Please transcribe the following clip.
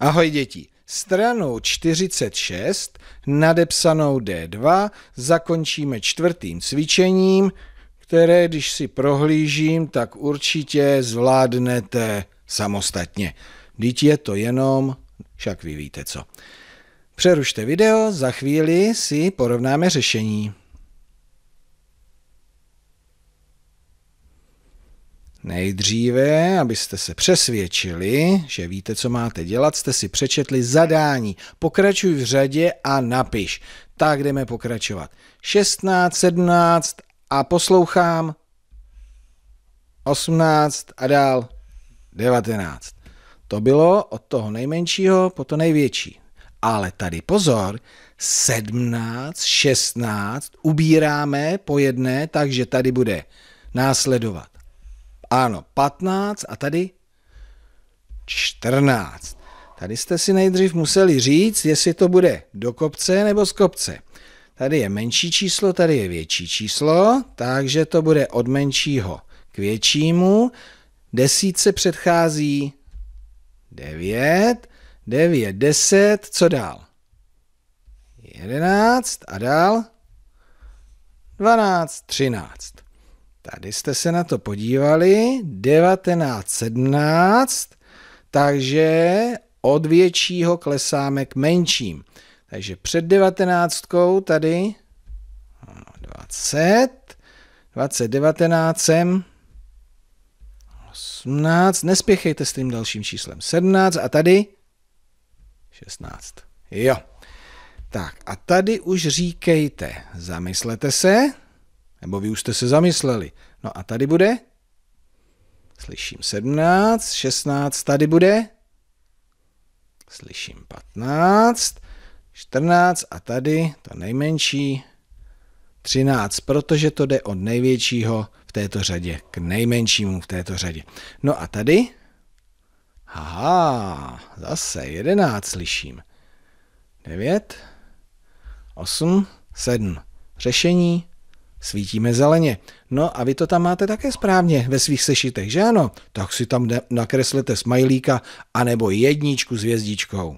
Ahoj děti, stranou 46, nadepsanou D2, zakončíme čtvrtým cvičením, které, když si prohlížím, tak určitě zvládnete samostatně. Vždyť je to jenom, však vy víte co. Přerušte video, za chvíli si porovnáme řešení. Nejdříve, abyste se přesvědčili, že víte, co máte dělat, jste si přečetli zadání. Pokračuj v řadě a napiš. Tak jdeme pokračovat. 16, 17 a poslouchám. 18 a dál 19. To bylo od toho nejmenšího po to největší. Ale tady pozor, 17, 16 ubíráme po jedné, takže tady bude následovat ano, 15 a tady 14. Tady jste si nejdřív museli říct, jestli to bude do kopce nebo z kopce. Tady je menší číslo, tady je větší číslo, takže to bude od menšího k většímu. Desítce předchází 9, 9, 10, co dál? 11 a dál 12, 13. Tady jste se na to podívali, 1917, takže od většího klesáme k menším. Takže před 19 tady 20, 20, 19 18, nespěchejte s tím dalším číslem, 17 a tady 16. Jo. Tak a tady už říkejte, zamyslete se, nebo vy už jste se zamysleli. No a tady bude? Slyším 17, 16, tady bude? Slyším 15, 14 a tady to nejmenší 13, protože to jde od největšího v této řadě k nejmenšímu v této řadě. No a tady? Aha, zase 11 slyším. 9, 8, 7. Řešení svítíme zeleně. No a vy to tam máte také správně ve svých sešitech, že ano? Tak si tam nakreslete smajlíka anebo jedničku s hvězdičkou.